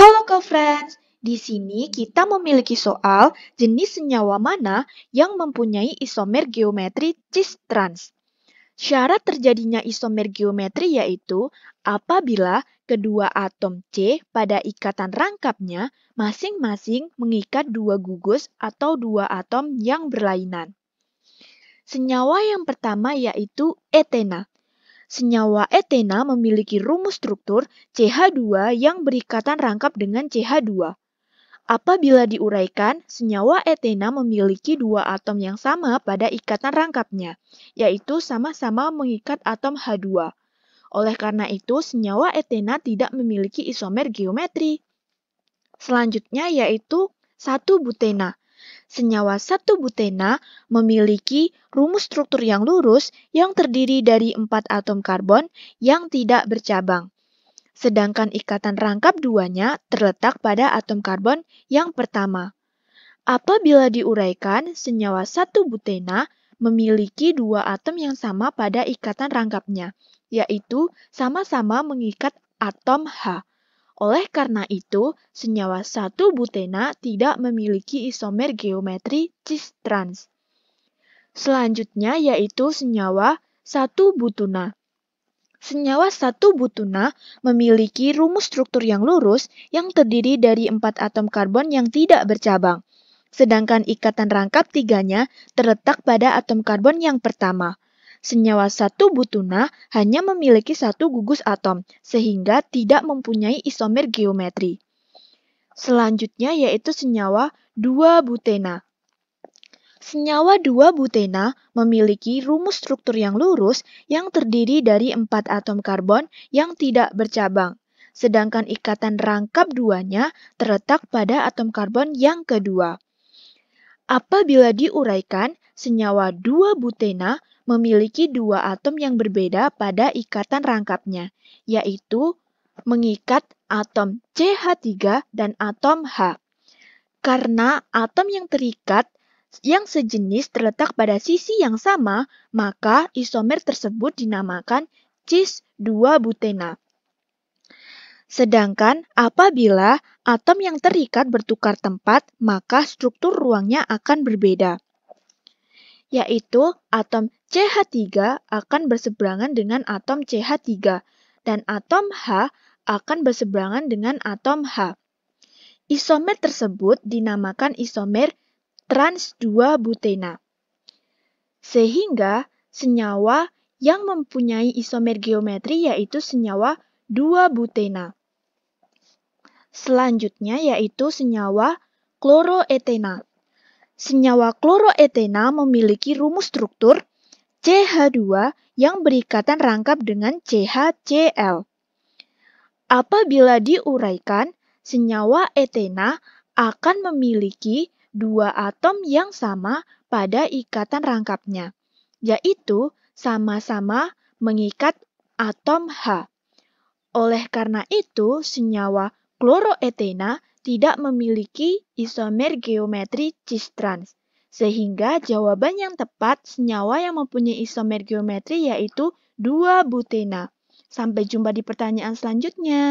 Halo co-friends, di sini kita memiliki soal jenis senyawa mana yang mempunyai isomer geometri cis trans. Syarat terjadinya isomer geometri yaitu apabila kedua atom C pada ikatan rangkapnya masing-masing mengikat dua gugus atau dua atom yang berlainan. Senyawa yang pertama yaitu etena. Senyawa etena memiliki rumus struktur CH2 yang berikatan rangkap dengan CH2. Apabila diuraikan, senyawa etena memiliki dua atom yang sama pada ikatan rangkapnya, yaitu sama-sama mengikat atom H2. Oleh karena itu, senyawa etena tidak memiliki isomer geometri. Selanjutnya yaitu 1 butena senyawa satu butena memiliki rumus struktur yang lurus yang terdiri dari empat atom karbon yang tidak bercabang. Sedangkan ikatan rangkap duanya terletak pada atom karbon yang pertama. Apabila diuraikan, senyawa satu butena memiliki dua atom yang sama pada ikatan rangkapnya, yaitu sama-sama mengikat atom H. Oleh karena itu, senyawa satu butena tidak memiliki isomer geometri cis-trans. Selanjutnya yaitu senyawa satu butuna. Senyawa satu butuna memiliki rumus struktur yang lurus yang terdiri dari empat atom karbon yang tidak bercabang, sedangkan ikatan rangkap tiganya terletak pada atom karbon yang pertama. Senyawa satu butuna hanya memiliki satu gugus atom, sehingga tidak mempunyai isomer geometri. Selanjutnya yaitu senyawa dua butena. Senyawa dua butena memiliki rumus struktur yang lurus yang terdiri dari empat atom karbon yang tidak bercabang sedangkan ikatan rangkap duanya terletak pada atom karbon yang kedua. Apabila diuraikan, senyawa dua butena memiliki dua atom yang berbeda pada ikatan rangkapnya, yaitu mengikat atom CH3 dan atom H. Karena atom yang terikat yang sejenis terletak pada sisi yang sama, maka isomer tersebut dinamakan cis 2 butena. Sedangkan apabila atom yang terikat bertukar tempat, maka struktur ruangnya akan berbeda. Yaitu atom CH3 akan berseberangan dengan atom CH3 dan atom H akan berseberangan dengan atom H. Isomer tersebut dinamakan isomer trans 2 butena. Sehingga senyawa yang mempunyai isomer geometri yaitu senyawa 2 butena. Selanjutnya yaitu senyawa kloroetena. Senyawa kloroetena memiliki rumus struktur CH2 yang berikatan rangkap dengan CHCl. Apabila diuraikan, senyawa etena akan memiliki dua atom yang sama pada ikatan rangkapnya, yaitu sama-sama mengikat atom H. Oleh karena itu, senyawa kloroetena tidak memiliki isomer geometri cis trans sehingga jawaban yang tepat senyawa yang mempunyai isomer geometri yaitu 2 butena. Sampai jumpa di pertanyaan selanjutnya.